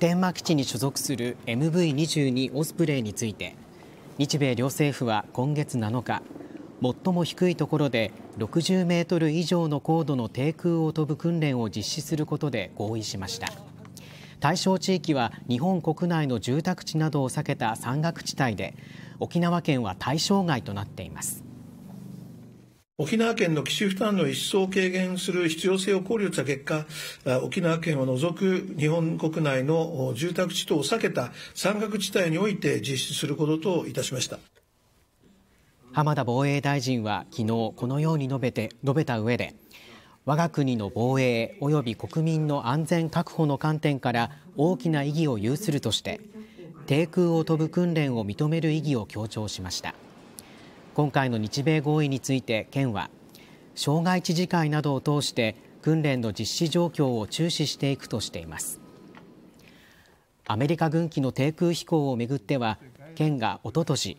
普天間基地に所属する MV22 オスプレイについて日米両政府は今月7日最も低いところで60メートル以上の高度の低空を飛ぶ訓練を実施することで合意しました対象地域は日本国内の住宅地などを避けた山岳地帯で沖縄県は対象外となっています沖縄県の基地負担の一層軽減する必要性を考慮した結果、沖縄県を除く日本国内の住宅地等を避けた山岳地帯において実施することといたしました。浜田防衛大臣は昨日このように述べて述べた上で、我が国の防衛及び国民の安全確保の観点から大きな意義を有するとして、低空を飛ぶ訓練を認める意義を強調しました。今回の日米合意について県は障害知事会などを通して訓練の実施状況を注視していくとしていますアメリカ軍機の低空飛行をめぐっては県がおととし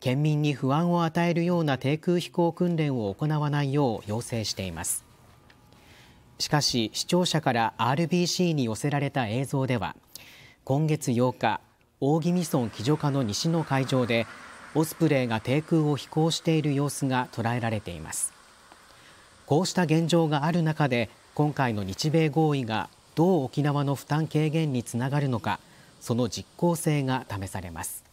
県民に不安を与えるような低空飛行訓練を行わないよう要請していますしかし視聴者から RBC に寄せられた映像では今月8日大宜味村基助課の西の会場でオスプレイが低空を飛行している様子が捉えられていますこうした現状がある中で今回の日米合意がどう沖縄の負担軽減につながるのかその実効性が試されます